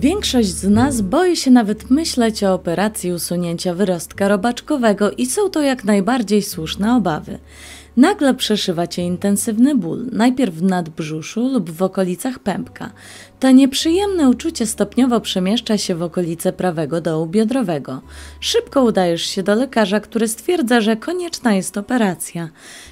Większość z nas boi się nawet myśleć o operacji usunięcia wyrostka robaczkowego i są to jak najbardziej słuszne obawy. Nagle przeszywa cię intensywny ból, najpierw w nadbrzuszu lub w okolicach pępka. To nieprzyjemne uczucie stopniowo przemieszcza się w okolice prawego dołu biodrowego. Szybko udajesz się do lekarza, który stwierdza, że konieczna jest operacja.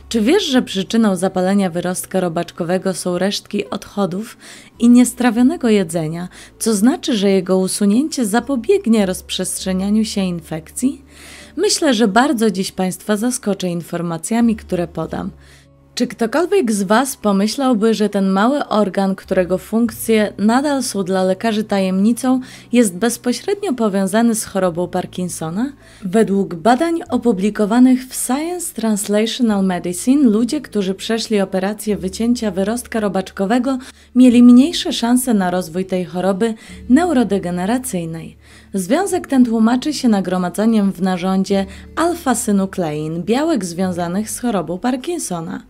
Czy wiesz, że przyczyną zapalenia wyrostka robaczkowego są resztki odchodów i niestrawionego jedzenia, co znaczy, że jego usunięcie zapobiegnie rozprzestrzenianiu się infekcji? Myślę, że bardzo dziś Państwa zaskoczę informacjami, które podam. Czy ktokolwiek z Was pomyślałby, że ten mały organ, którego funkcje nadal są dla lekarzy tajemnicą, jest bezpośrednio powiązany z chorobą Parkinsona? Według badań opublikowanych w Science Translational Medicine, ludzie, którzy przeszli operację wycięcia wyrostka robaczkowego, mieli mniejsze szanse na rozwój tej choroby neurodegeneracyjnej. Związek ten tłumaczy się nagromadzeniem w narządzie alfa-synuklein, białek związanych z chorobą Parkinsona.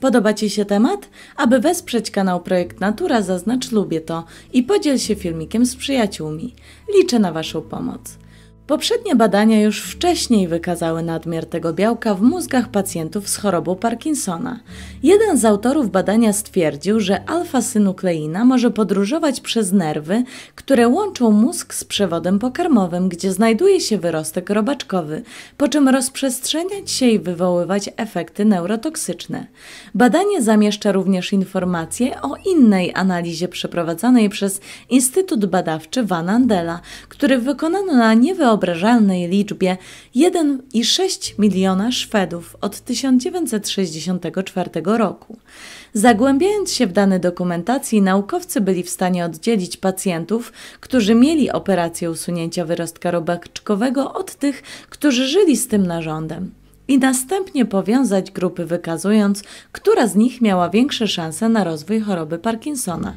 Podoba Ci się temat? Aby wesprzeć kanał Projekt Natura zaznacz lubię to i podziel się filmikiem z przyjaciółmi. Liczę na Waszą pomoc. Poprzednie badania już wcześniej wykazały nadmiar tego białka w mózgach pacjentów z chorobą Parkinsona. Jeden z autorów badania stwierdził, że alfa-synukleina może podróżować przez nerwy, które łączą mózg z przewodem pokarmowym, gdzie znajduje się wyrostek robaczkowy, po czym rozprzestrzeniać się i wywoływać efekty neurotoksyczne. Badanie zamieszcza również informacje o innej analizie przeprowadzonej przez Instytut Badawczy Van Andela, który wykonano na niewyobrażonych niewyobrażalnej liczbie 1,6 miliona Szwedów od 1964 roku. Zagłębiając się w dane dokumentacji, naukowcy byli w stanie oddzielić pacjentów, którzy mieli operację usunięcia wyrostka robaczkowego od tych, którzy żyli z tym narządem i następnie powiązać grupy, wykazując, która z nich miała większe szanse na rozwój choroby Parkinsona.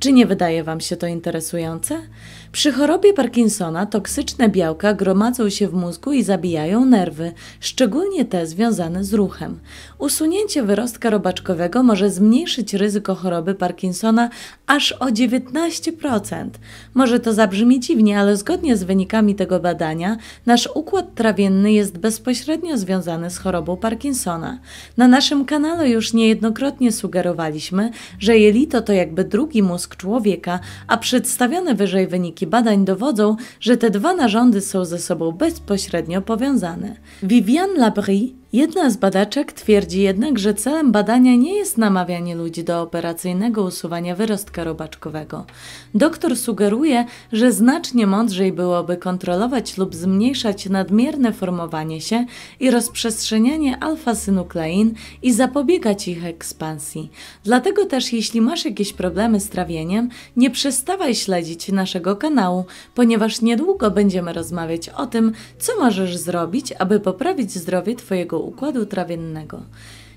Czy nie wydaje Wam się to interesujące? Przy chorobie Parkinsona toksyczne białka gromadzą się w mózgu i zabijają nerwy, szczególnie te związane z ruchem. Usunięcie wyrostka robaczkowego może zmniejszyć ryzyko choroby Parkinsona aż o 19%. Może to zabrzmi dziwnie, ale zgodnie z wynikami tego badania, nasz układ trawienny jest bezpośrednio związany z chorobą Parkinsona. Na naszym kanale już niejednokrotnie sugerowaliśmy, że jelito to jakby drugi mózg człowieka, a przedstawione wyżej wyniki wyniki badań dowodzą, że te dwa narządy są ze sobą bezpośrednio powiązane. Viviane Labrie Jedna z badaczek twierdzi jednak, że celem badania nie jest namawianie ludzi do operacyjnego usuwania wyrostka robaczkowego. Doktor sugeruje, że znacznie mądrzej byłoby kontrolować lub zmniejszać nadmierne formowanie się i rozprzestrzenianie alfa-synuklein i zapobiegać ich ekspansji. Dlatego też jeśli masz jakieś problemy z trawieniem, nie przestawaj śledzić naszego kanału, ponieważ niedługo będziemy rozmawiać o tym, co możesz zrobić, aby poprawić zdrowie Twojego układu trawiennego.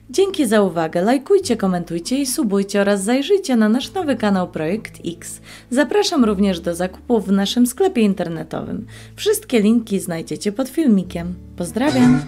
Dzięki za uwagę, lajkujcie, komentujcie i subujcie oraz zajrzyjcie na nasz nowy kanał Projekt X. Zapraszam również do zakupów w naszym sklepie internetowym. Wszystkie linki znajdziecie pod filmikiem. Pozdrawiam!